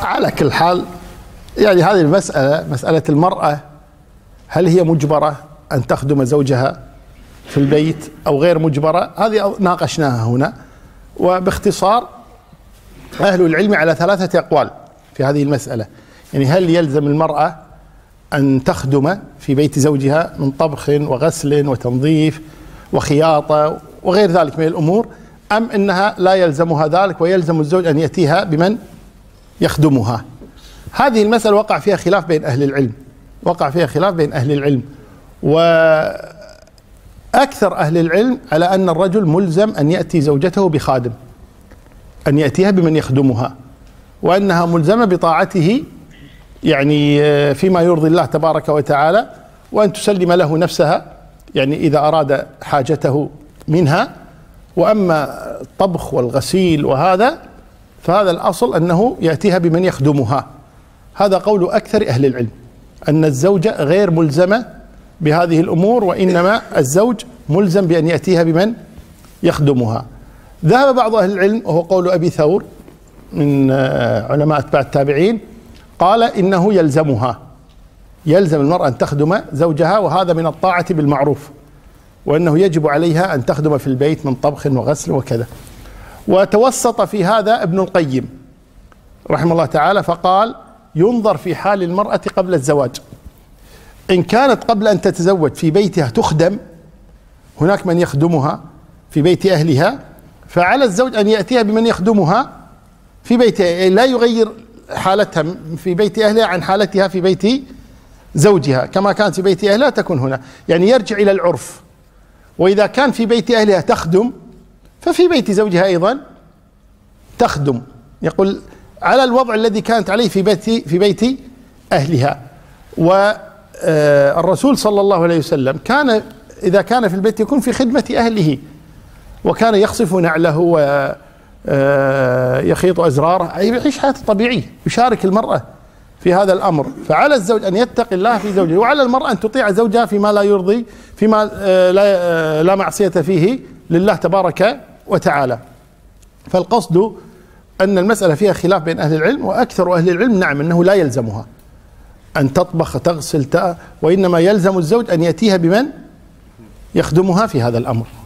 على كل حال يعني هذه المسألة مسألة المرأة هل هي مجبرة أن تخدم زوجها في البيت أو غير مجبرة هذه ناقشناها هنا وباختصار أهل العلم على ثلاثة أقوال في هذه المسألة يعني هل يلزم المرأة أن تخدم في بيت زوجها من طبخ وغسل وتنظيف وخياطة وغير ذلك من الأمور أم أنها لا يلزمها ذلك ويلزم الزوج أن يأتيها بمن يخدمها هذه المسألة وقع فيها خلاف بين أهل العلم وقع فيها خلاف بين أهل العلم وأكثر أهل العلم على أن الرجل ملزم أن يأتي زوجته بخادم أن يأتيها بمن يخدمها وأنها ملزمة بطاعته يعني فيما يرضي الله تبارك وتعالى وأن تسلم له نفسها يعني إذا أراد حاجته منها وأما الطبخ والغسيل وهذا فهذا الأصل أنه يأتيها بمن يخدمها هذا قول أكثر أهل العلم أن الزوجة غير ملزمة بهذه الأمور وإنما الزوج ملزم بأن يأتيها بمن يخدمها ذهب بعض أهل العلم وهو قول أبي ثور من آه، علماء أتباع التابعين قال إنه يلزمها يلزم المرأة أن تخدم زوجها وهذا من الطاعة بالمعروف وأنه يجب عليها أن تخدم في البيت من طبخ وغسل وكذا وتوسط في هذا ابن القيم رحمه الله تعالى فقال ينظر في حال المرأة قبل الزواج إن كانت قبل أن تتزوج في بيتها تخدم هناك من يخدمها في بيت أهلها فعلى الزوج أن يأتيها بمن يخدمها في بيتها لا يغير حالتها في بيت أهلها عن حالتها في بيت زوجها كما كانت في بيت أهلها تكون هنا يعني يرجع إلى العرف وإذا كان في بيت أهلها تخدم ففي بيت زوجها أيضا تخدم يقول على الوضع الذي كانت عليه في بيت في بيت أهلها والرسول آه، صلى الله عليه وسلم كان إذا كان في البيت يكون في خدمة أهله وكان يخصف نعله ويخيط آه، أزراره يعيش حياة طبيعية يشارك المرأة في هذا الأمر فعلى الزوج أن يتقي الله في زوجه وعلى المرأة أن تطيع زوجها فيما لا يرضي فيما آه، لا, لا معصية فيه لله تبارك وتعالى فالقصد أن المسألة فيها خلاف بين أهل العلم وأكثر أهل العلم نعم أنه لا يلزمها أن تطبخ تغسل وإنما يلزم الزوج أن يأتيها بمن يخدمها في هذا الأمر